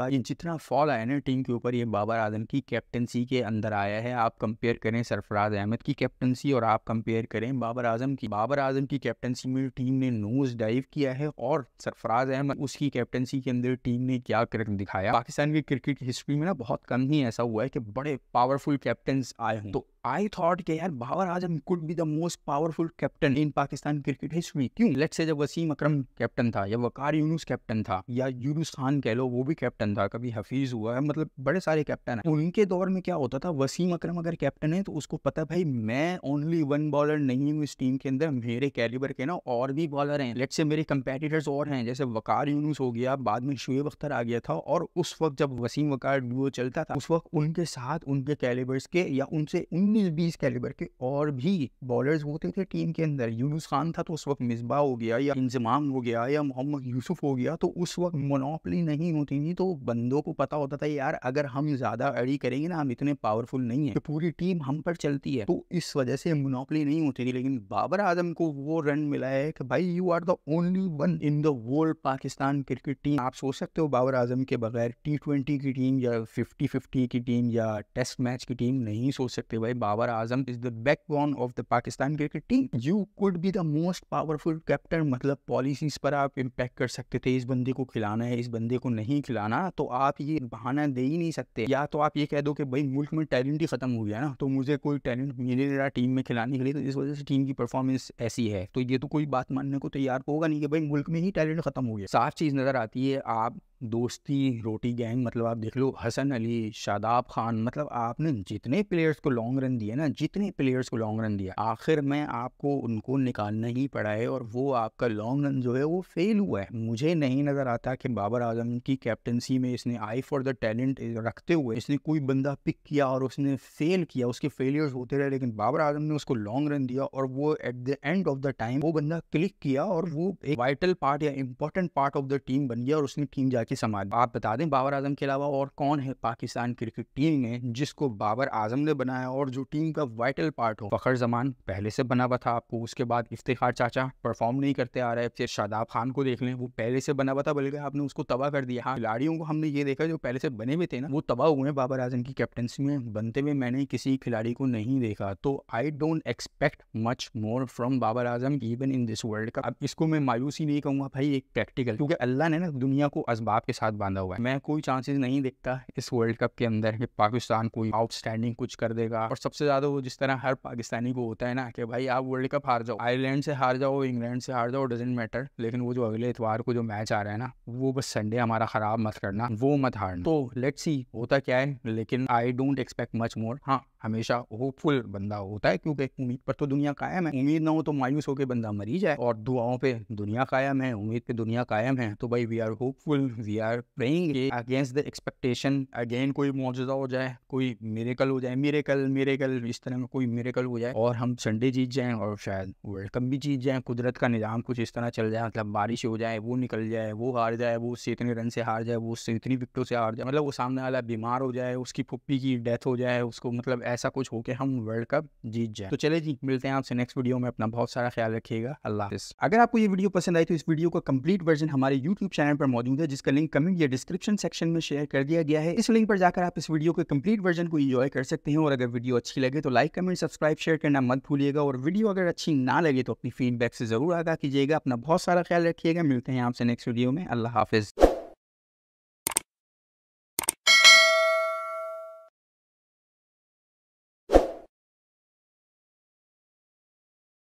ये जितना फॉल आया ना टीम के ऊपर ये बाबर आजम की कैप्टनसी के अंदर आया है आप कंपेयर करें सरफराज अहमद की कैप्टनसी और आप कंपेयर करें बाबर आजम की बाबर आजम की कैप्टनसी में टीम ने नोज डाइव किया है और सरफराज अहमद उसकी कैप्टनसी के अंदर टीम ने क्या कर दिखाया पाकिस्तान की क्रिकेट हिस्ट्री में ना बहुत कम ही ऐसा हुआ है कि बड़े पावरफुल कैप्टन आए हों तो आई थॉट के यार Babar Azam could be the most powerful captain in Pakistan cricket history क्यों लेट्स से जब वसीम अकरम कैप्टन था या वकार यूनुस कैप्टन था या यूनुस खान कह लो वो भी कैप्टन था कभी हफीज हुआ है मतलब बड़े सारे कैप्टन है उनके दौर में क्या होता था वसीम अकरम अगर कैप्टन है तो उसको पता भाई मैं ओनली वन बॉलर नहीं हूँ इस टीम के अंदर मेरे कैलिबर के ना और भी बॉलर हैं लेट से मेरे कंपेटिटर्स और हैं जैसे वकार यूनुस हो गया बाद में शुएब अख्तर आ गया था और उस वक्त जब वसीम वकार डुओ चलता था उस वक्त उनके साथ उनके कैलिबर्स के या उनसे उन उन्नीस बीस कैलिबर के और भी बॉलर्स होते थे टीम के अंदर यूनुस खान था तो उस वक्त मिसबा हो गया या इंजमाम हो गया या मोहम्मद यूसुफ हो गया तो उस वक्त मोनोपली नहीं होती थी तो बंदों को पता होता था यार अगर हम ज़्यादा अड़ी करेंगे ना हम इतने पावरफुल नहीं है तो पूरी टीम हम पर चलती है तो इस वजह से मोनोपली नहीं होती थी लेकिन बाबर आजम को वो रन मिला है कि भाई you are the only one in the world Pakistan cricket team आप सोच सकते हो बाबर आजम के बगैर टी ट्वेंटी की टीम या फिफ्टी फिफ्टी की टीम या टेस्ट मैच की टीम नहीं सोच सकते भाई Babar Azam is the backbone of the Pakistan cricket team you could be the most powerful captain मतलब पॉलिसीज पर आप इम्पैक्ट कर सकते थे इस बंदे को खिलाना है इस बंदे को नहीं खिलाना तो आप ये बहाना दे ही नहीं सकते या तो आप ये कह दो कि भाई मुल्क में टैलेंट ही खत्म हो गया ना तो मुझे कोई टैलेंट मिले रहा टीम में खिलाने के लिए तो इस वजह से टीम की परफॉर्मेंस ऐसी है तो ये तो कोई बात मानने को तैयार होगा नहीं कि भाई मुल्क में ही टैलेंट खत्म हो गया साफ चीज नजर आती है आप दोस्ती रोटी गैंग मतलब आप देख लो हसन अली शादाब खान मतलब आपने जितने प्लेयर्स को लॉन्ग रन दिया ना जितने प्लेयर्स को लॉन्ग रन दिया आखिर में आपको उनको निकालना ही पड़ा है और वो आपका लॉन्ग रन जो है वो फेल हुआ है मुझे नहीं नज़र आता कि बाबर आजम की कैप्टनसी में इसने आई फॉर द टैलेंट रखते हुए इसने कोई बंदा पिक किया और उसने फेल किया उसके फेलियर्स होते रहे लेकिन बाबर आजम ने उसको लॉन्ग रन दिया और वो at the end of the time वो बंदा क्लिक किया और वो एक वाइटल पार्ट या important part of the team बन गया और उसने टीम जाके की समाज आप बता दें बाबर आजम के अलावा और कौन है पाकिस्तान क्रिकेट टीम में जिसको बाबर आजम ने बनाया और जो टीम का वाइटल पार्ट हो फखर जमान पहले से बना हुआ था आपको उसके बाद इफ्तार चाचा परफॉर्म नहीं करते आ रहे फिर शादाब खान को देख लें वो पहले से बना हुआ था बल्कि आपने उसको तबाह कर दिया हाँ खिलाड़ियों को हमने ये देखा जो पहले से बने हुए थे ना वो तबाह हुए हैं बाबर आजम की कैप्टनसी में बनते हुए मैंने किसी खिलाड़ी को नहीं देखा तो I don't expect much more from Babar Azam even in this world cup अब इसको मैं मायूसी नहीं कहूंगा भाई एक प्रैक्टिकल क्योंकि अल्लाह ने ना दुनिया को इसबाब आपके साथ बांधा हुआ है मैं कोई चांसेस नहीं देखता इस वर्ल्ड कप के अंदर कि पाकिस्तान कोई आउटस्टैंडिंग कुछ कर देगा और सबसे ज़्यादा वो जिस तरह हर पाकिस्तानी को होता है ना कि भाई आप वर्ल्ड कप हार जाओ आयरलैंड से हार जाओ इंग्लैंड से हार जाओ डजेंट मैटर लेकिन वो जो अगले इतवार को जो मैच आ रहा है ना वो बस संडे हमारा ख़राब मत करना वो मत हारना तो लेट सी होता क्या है लेकिन I don't expect much more हाँ हमेशा होपफुल बंदा होता है क्योंकि उम्मीद पर तो दुनिया कायम है उम्मीद ना हो तो मायूस होकर बंदा मरी जाए और दुआओं पे दुनिया कायम है उम्मीद पे दुनिया कायम है तो भाई we are hopeful we are praying against the expectation again कोई मुआवजा हो जाए कोई मेरेकल हो जाए मेरेकल मेरेकल इस तरह का कोई मेरेकल हो जाए और हम संडे जीत जाए और शायद वर्ल्ड कप भी जीत जाए कुदरत का निज़ाम कुछ इस तरह चल जाए मतलब बारिश हो जाए वो निकल जाए वो हार जाए वो उससे इतने रन से हार जाए वो उससे इतनी विकटों से हार जाए मतलब वो सामने वाला बीमार हो जाए उसकी पुप्पी की डेथ हो जाए उसको मतलब ऐसा कुछ हो के हम वर्ल्ड कप जीत जाए तो चले जी मिलते हैं आपसे नेक्स्ट वीडियो में अपना बहुत सारा ख्याल रखिएगा अल्लाह अगर आपको ये वीडियो पसंद आई तो इस वीडियो का कंप्लीट वर्जन हमारे यूट्यूब चैनल पर मौजूद है जिसका लिंक कमेंट या डिस्क्रिप्शन सेक्शन में शेयर कर दिया गया है इस लिंक पर जाकर आप इस वीडियो के कम्प्लीट वर्जन को इंजॉय कर सकते हैं और अगर वीडियो अच्छी लगे तो लाइक कमेंट सब्सक्राइब शेयर करना मत भूलिएगा और वीडियो अगर अच्छी ना लगे तो अपनी फीडबैक से जरूर आगा कीजिएगा अपना बहुत सारा ख्याल रखिएगा मिलते हैं आपसे नेक्स्ट वीडियो में अल्लाह हाफिज़